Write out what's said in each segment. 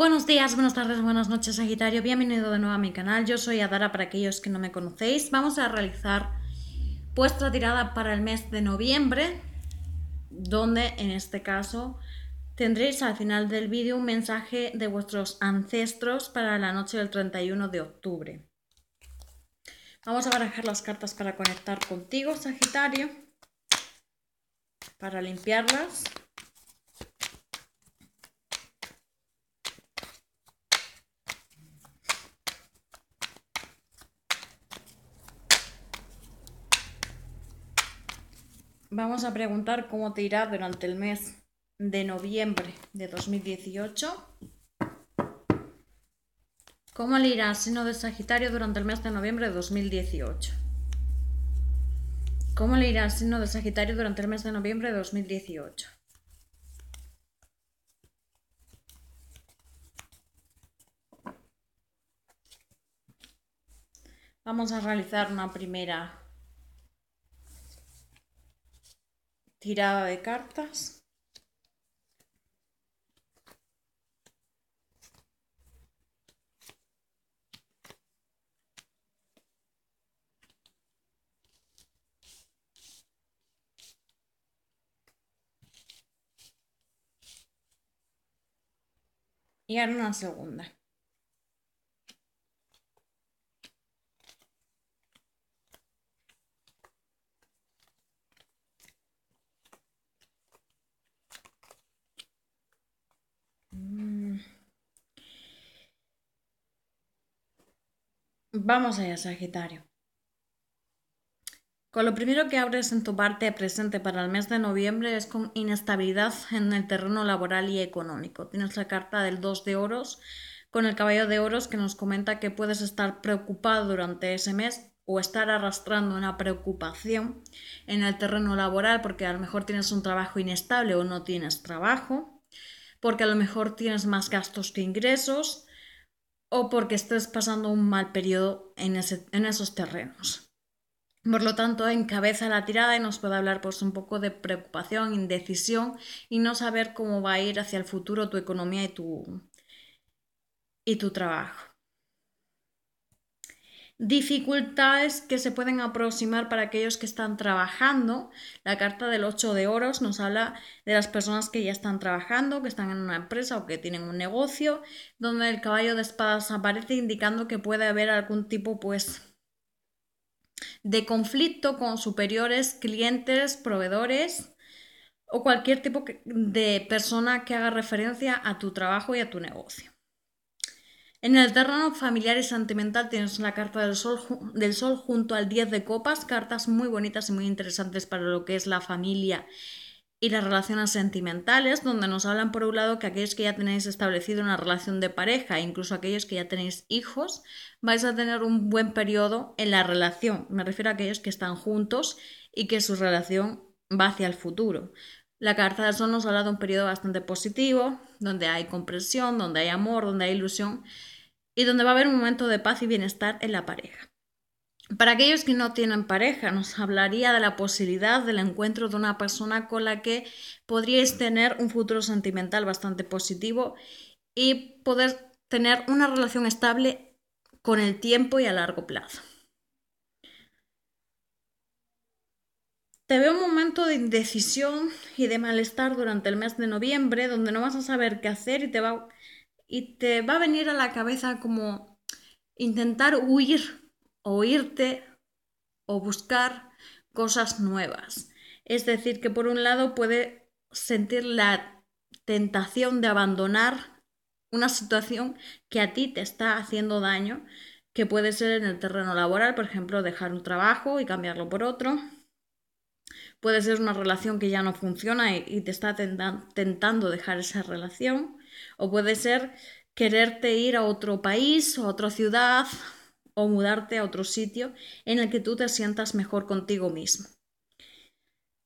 Buenos días, buenas tardes, buenas noches Sagitario, bienvenido de nuevo a mi canal, yo soy Adara para aquellos que no me conocéis, vamos a realizar vuestra tirada para el mes de noviembre, donde en este caso tendréis al final del vídeo un mensaje de vuestros ancestros para la noche del 31 de octubre. Vamos a barajar las cartas para conectar contigo Sagitario, para limpiarlas. Vamos a preguntar cómo te irá durante el mes de noviembre de 2018. ¿Cómo le irá al signo de Sagitario durante el mes de noviembre de 2018? ¿Cómo le irá al signo de Sagitario durante el mes de noviembre de 2018? Vamos a realizar una primera tirada de cartas. y ahora una segunda. Vamos allá, Sagitario. Con lo primero que abres en tu parte presente para el mes de noviembre es con inestabilidad en el terreno laboral y económico. Tienes la carta del 2 de oros con el caballo de oros que nos comenta que puedes estar preocupado durante ese mes o estar arrastrando una preocupación en el terreno laboral porque a lo mejor tienes un trabajo inestable o no tienes trabajo, porque a lo mejor tienes más gastos que ingresos, o porque estés pasando un mal periodo en, esos terrenos. Por lo tanto, encabeza la tirada y nos puede hablar pues, un poco de preocupación, indecisión y no saber cómo va a ir hacia el futuro tu economía y y tu trabajo dificultades que se pueden aproximar para aquellos que están trabajando. La carta del 8 de oros nos habla de las personas que ya están trabajando, que están en una empresa o que tienen un negocio, donde el caballo de espadas aparece indicando que puede haber algún tipo pues de conflicto con superiores, clientes, proveedores o cualquier tipo de persona que haga referencia a tu trabajo y a tu negocio. En el terreno familiar y sentimental tienes la carta del sol, del sol junto al 10 de copas, cartas muy bonitas y muy interesantes para lo que es la familia y las relaciones sentimentales, donde nos hablan por un lado que aquellos que ya tenéis establecido una relación de pareja, e incluso aquellos que ya tenéis hijos, vais a tener un buen periodo en la relación. Me refiero a aquellos que están juntos y que su relación va hacia el futuro. La carta de sol nos habla de un periodo bastante positivo, donde hay comprensión, donde hay amor, donde hay ilusión y donde va a haber un momento de paz y bienestar en la pareja. Para aquellos que no tienen pareja, nos hablaría de la posibilidad del encuentro de una persona con la que podríais tener un futuro sentimental bastante positivo y poder tener una relación estable con el tiempo y a largo plazo. Te veo un momento de indecisión y de malestar durante el mes de noviembre, donde no vas a saber qué hacer y te va, y te va a venir a la cabeza como intentar huir o irte o buscar cosas nuevas. Es decir, que por un lado puede sentir la tentación de abandonar una situación que a ti te está haciendo daño, que puede ser en el terreno laboral, por ejemplo, dejar un trabajo y cambiarlo por otro, Puede ser una relación que ya no funciona y, te está tentando dejar esa relación. O puede ser quererte ir a otro país o a otra ciudad o mudarte a otro sitio en el que tú te sientas mejor contigo mismo.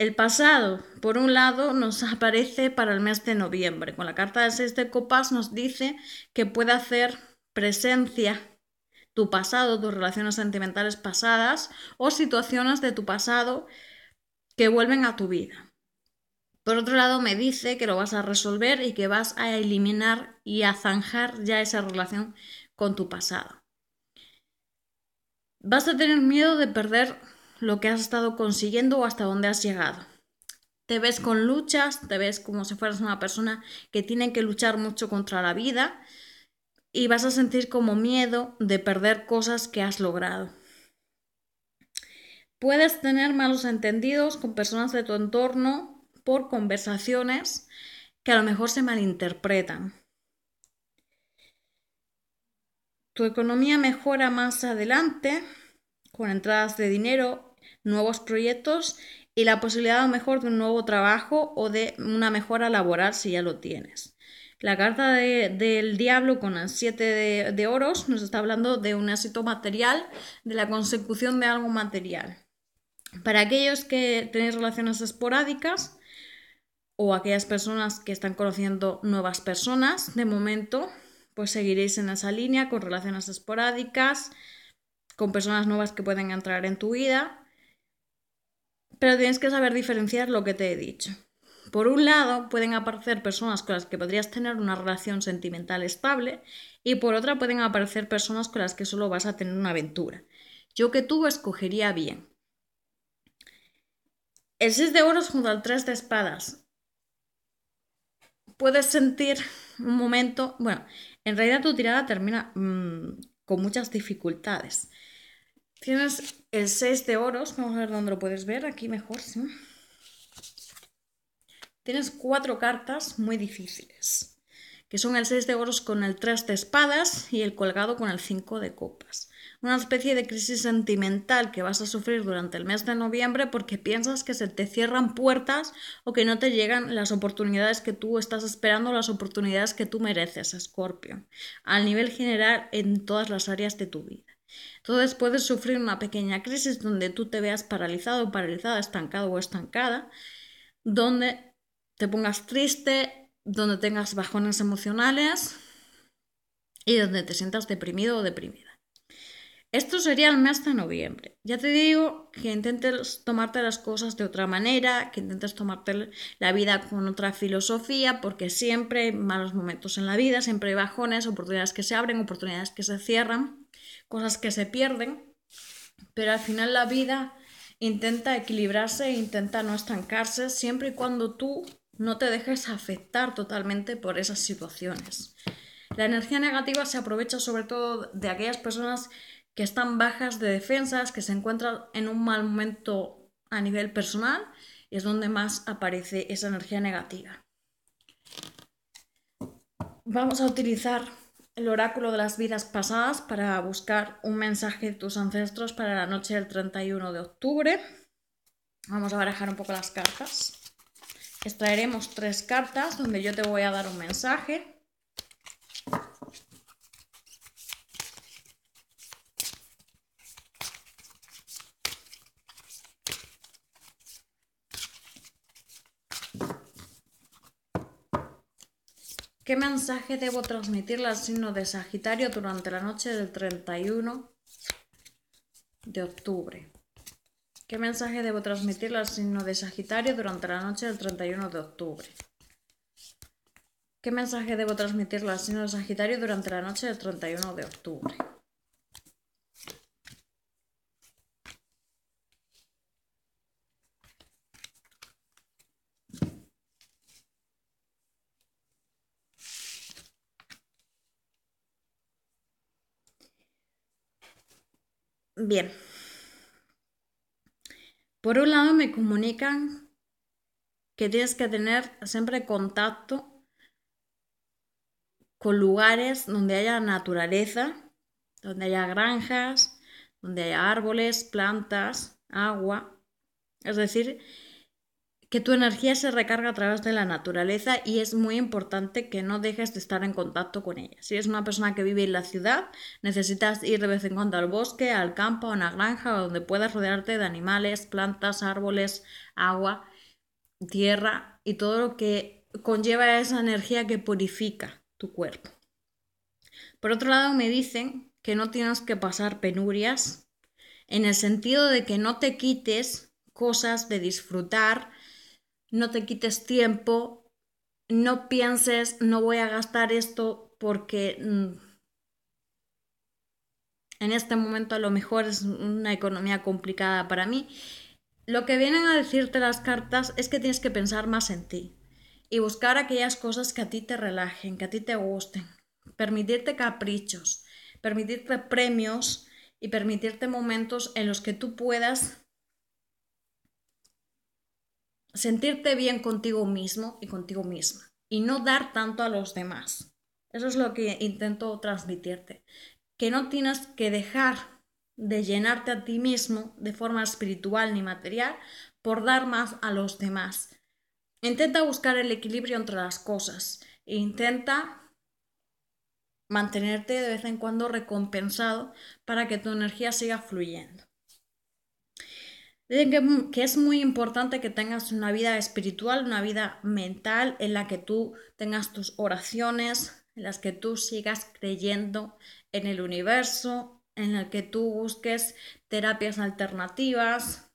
El pasado, por un lado, nos aparece para el mes de noviembre. Con la carta de seis de copas nos dice que puede hacer presencia tu pasado, tus relaciones sentimentales pasadas o situaciones de tu pasado que vuelven a tu vida. Por otro lado, me dice que lo vas a resolver y que vas a eliminar y a zanjar ya esa relación con tu pasado. Vas a tener miedo de perder lo que has estado consiguiendo o hasta dónde has llegado. Te ves con luchas, te ves como si fueras una persona que tiene que luchar mucho contra la vida y vas a sentir como miedo de perder cosas que has logrado. Puedes tener malos entendidos con personas de tu entorno por conversaciones que a lo mejor se malinterpretan. Tu economía mejora más adelante con entradas de dinero, nuevos proyectos y la posibilidad a mejor de un nuevo trabajo o de una mejora laboral si ya lo tienes. La carta del diablo con el siete de, de oros nos está hablando de un éxito material, de la consecución de algo material. Para aquellos que tenéis relaciones esporádicas o aquellas personas que están conociendo nuevas personas, de momento, pues seguiréis en esa línea con relaciones esporádicas, con personas nuevas que pueden entrar en tu vida, pero tienes que saber diferenciar lo que te he dicho. Por un lado, pueden aparecer personas con las que podrías tener una relación sentimental estable y por otra pueden aparecer personas con las que solo vas a tener una aventura. Yo que tú escogería bien, el 6 de oros junto al 3 de espadas. Puedes sentir un momento. Bueno, en realidad tu tirada termina mm, con muchas dificultades. Tienes el 6 de oros. Vamos a ver dónde lo puedes ver. Aquí mejor, ¿sí? Tienes cuatro cartas muy difíciles, que son el 6 de oros con el 3 de espadas y el colgado con el 5 de copas una especie de crisis sentimental que vas a sufrir durante el mes de noviembre porque piensas que se te cierran puertas o que no te llegan las oportunidades que tú estás esperando, las oportunidades que tú mereces, Escorpio, al nivel general en todas las áreas de tu vida. Entonces puedes sufrir una pequeña crisis donde tú te veas paralizado, paralizada, estancado o estancada, donde te pongas triste, donde tengas bajones emocionales y donde te sientas deprimido o deprimida. Esto sería el mes de noviembre. Ya te digo que intentes tomarte las cosas de otra manera, que intentes tomarte la vida con otra filosofía, porque siempre hay malos momentos en la vida, siempre hay bajones, oportunidades que se abren, oportunidades que se cierran, cosas que se pierden, pero al final la vida intenta equilibrarse, intenta no estancarse, siempre y cuando tú no te dejes afectar totalmente por esas situaciones. La energía negativa se aprovecha sobre todo de aquellas personas que están bajas de defensas, que se encuentran en un mal momento a nivel personal, y es donde más aparece esa energía negativa. Vamos a utilizar el oráculo de las vidas pasadas para buscar un mensaje de tus ancestros para la noche del 31 de octubre. Vamos a barajar un poco las cartas. Extraeremos tres cartas donde yo te voy a dar un mensaje ¿Qué mensaje debo transmitirle al signo de Sagitario durante la noche del 31 de octubre? ¿Qué mensaje debo transmitirle al signo de Sagitario durante la noche del 31 de octubre? ¿Qué mensaje debo transmitirle al signo de Sagitario durante la noche del 31 de octubre? Bien. Por un lado me comunican que tienes que tener siempre contacto con lugares donde haya naturaleza, donde haya granjas, donde haya árboles, plantas, agua. Es decir, que tu energía se recarga a través de la naturaleza y es muy importante que no dejes de estar en contacto con ella. Si eres una persona que vive en la ciudad, necesitas ir de vez en cuando al bosque, al campo, a una granja donde puedas rodearte de animales, plantas, árboles, agua, tierra y todo lo que conlleva esa energía que purifica tu cuerpo. Por otro lado, me dicen que no tienes que pasar penurias en el sentido de que no te quites cosas de disfrutar, no te quites tiempo, no pienses, no voy a gastar esto porque mm, en este momento a lo mejor es una economía complicada para mí. Lo que vienen a decirte las cartas es que tienes que pensar más en ti y buscar aquellas cosas que a ti te relajen, que a ti te gusten, permitirte caprichos, permitirte premios y permitirte momentos en los que tú puedas sentirte bien contigo mismo y contigo misma y no dar tanto a los demás. Eso es lo que intento transmitirte, que no tienes que dejar de llenarte a ti mismo de forma espiritual ni material por dar más a los demás. Intenta buscar el equilibrio entre las cosas e intenta mantenerte de vez en cuando recompensado para que tu energía siga fluyendo. Dicen que, es muy importante que tengas una vida espiritual, una vida mental en la que tú tengas tus oraciones, en las que tú sigas creyendo en el universo, en la que tú busques terapias alternativas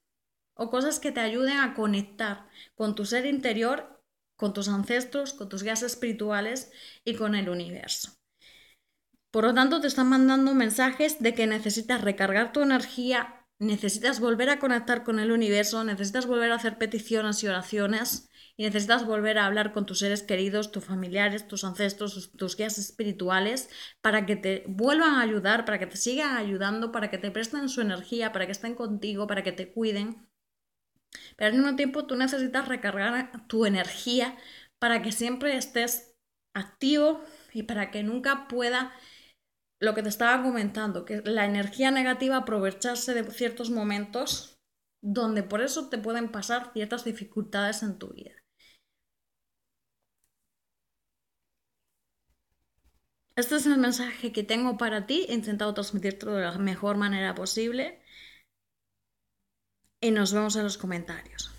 o cosas que te ayuden a conectar con tu ser interior, con tus ancestros, con tus guías espirituales y con el universo. Por lo tanto, te están mandando mensajes de que necesitas recargar tu energía, necesitas volver a conectar con el universo, necesitas volver a hacer peticiones y oraciones y necesitas volver a hablar con tus seres queridos, tus familiares, tus ancestros, tus, guías espirituales para que te vuelvan a ayudar, para que te sigan ayudando, para que te presten su energía, para que estén contigo, para que te cuiden. Pero al mismo tiempo tú necesitas recargar tu energía para que siempre estés activo y para que nunca pueda lo que te estaba comentando, que la energía negativa aprovecharse de ciertos momentos donde por eso te pueden pasar ciertas dificultades en tu vida. Este es el mensaje que tengo para ti. He intentado transmitirlo de la mejor manera posible. Y nos vemos en los comentarios.